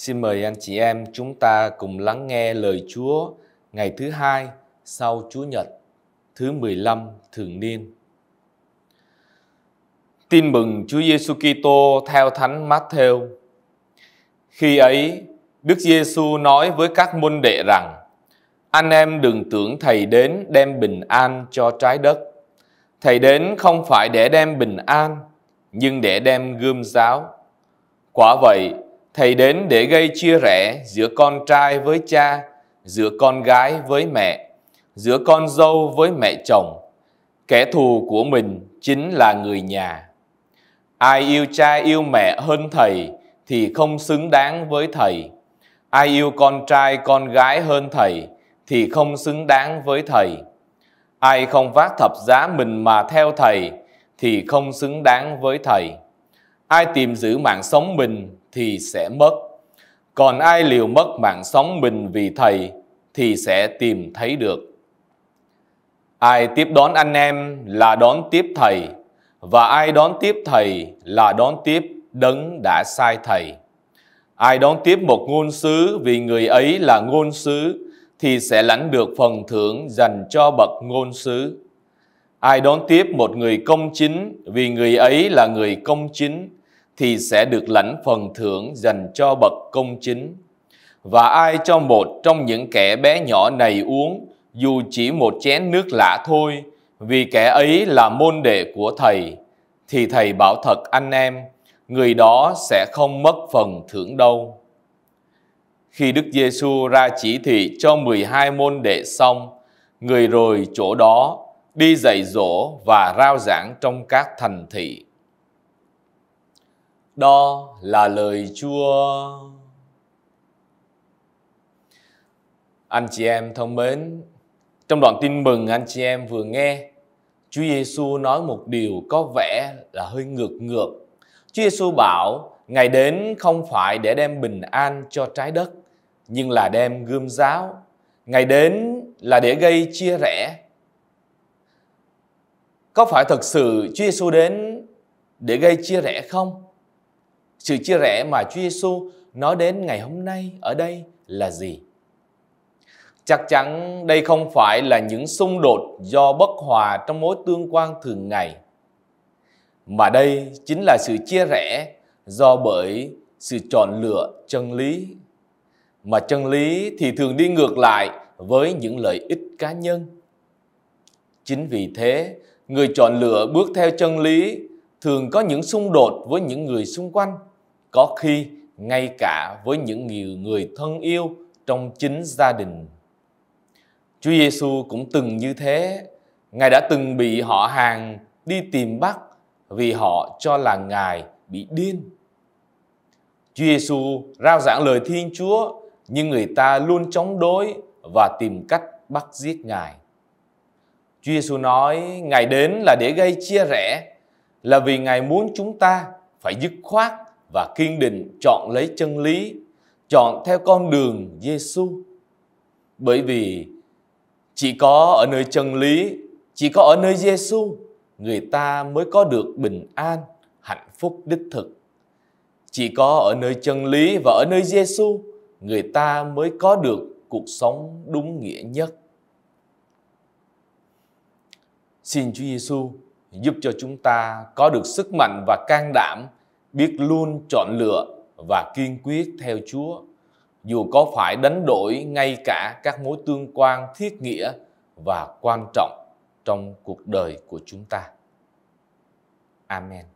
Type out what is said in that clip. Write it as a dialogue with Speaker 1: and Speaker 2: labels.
Speaker 1: Xin mời anh chị em chúng ta cùng lắng nghe lời Chúa ngày thứ hai sau Chúa Nhật thứ 15 thường niên. Tin mừng Chúa Giêsu Kitô theo Thánh Matthew. Khi ấy, Đức Giêsu nói với các môn đệ rằng: Anh em đừng tưởng thầy đến đem bình an cho trái đất. Thầy đến không phải để đem bình an, nhưng để đem gươm giáo. Quả vậy, Thầy đến để gây chia rẽ giữa con trai với cha, giữa con gái với mẹ, giữa con dâu với mẹ chồng. Kẻ thù của mình chính là người nhà. Ai yêu cha yêu mẹ hơn thầy thì không xứng đáng với thầy. Ai yêu con trai con gái hơn thầy thì không xứng đáng với thầy. Ai không vác thập giá mình mà theo thầy thì không xứng đáng với thầy. Ai tìm giữ mạng sống mình thì sẽ mất. Còn ai liều mất mạng sống mình vì Thầy thì sẽ tìm thấy được. Ai tiếp đón anh em là đón tiếp Thầy, và ai đón tiếp Thầy là đón tiếp đấng đã sai Thầy. Ai đón tiếp một ngôn sứ vì người ấy là ngôn sứ thì sẽ lãnh được phần thưởng dành cho bậc ngôn sứ. Ai đón tiếp một người công chính vì người ấy là người công chính thì sẽ được lãnh phần thưởng dành cho bậc công chính. Và ai cho một trong những kẻ bé nhỏ này uống dù chỉ một chén nước lạ thôi, vì kẻ ấy là môn đệ của thầy, thì thầy bảo thật anh em, người đó sẽ không mất phần thưởng đâu. Khi Đức Giêsu ra chỉ thị cho 12 môn đệ xong, người rồi chỗ đó đi dạy dỗ và rao giảng trong các thành thị. Đó là lời Chúa. Anh chị em thân mến, trong đoạn tin mừng anh chị em vừa nghe, Chúa Giêsu nói một điều có vẻ là hơi ngược ngược. Chúa Giêsu bảo Ngài đến không phải để đem bình an cho trái đất, nhưng là đem gươm giáo. Ngài đến là để gây chia rẽ. Có phải thật sự Chúa Giêsu đến để gây chia rẽ không? Sự chia rẽ mà Chúa Giêsu nói đến ngày hôm nay ở đây là gì? Chắc chắn đây không phải là những xung đột do bất hòa trong mối tương quan thường ngày, mà đây chính là sự chia rẽ do bởi sự chọn lựa chân lý. Mà chân lý thì thường đi ngược lại với những lợi ích cá nhân. Chính vì thế, người chọn lựa bước theo chân lý thường có những xung đột với những người xung quanh có khi ngay cả với những người, người thân yêu trong chính gia đình. Chúa Giêsu cũng từng như thế. Ngài đã từng bị họ hàng đi tìm bắt vì họ cho là Ngài bị điên. Chúa Giêsu rao giảng lời Thiên Chúa nhưng người ta luôn chống đối và tìm cách bắt giết Ngài. Chúa Giêsu nói Ngài đến là để gây chia rẽ, là vì Ngài muốn chúng ta phải dứt khoát và kiên định chọn lấy chân lý, chọn theo con đường Giêsu. Bởi vì chỉ có ở nơi chân lý, chỉ có ở nơi Giêsu người ta mới có được bình an, hạnh phúc đích thực. Chỉ có ở nơi chân lý và ở nơi Giêsu người ta mới có được cuộc sống đúng nghĩa nhất. Xin Chúa Giêsu giúp cho chúng ta có được sức mạnh và can đảm biết luôn chọn lựa và kiên quyết theo Chúa, dù có phải đánh đổi ngay cả các mối tương quan thiết nghĩa và quan trọng trong cuộc đời của chúng ta. Amen.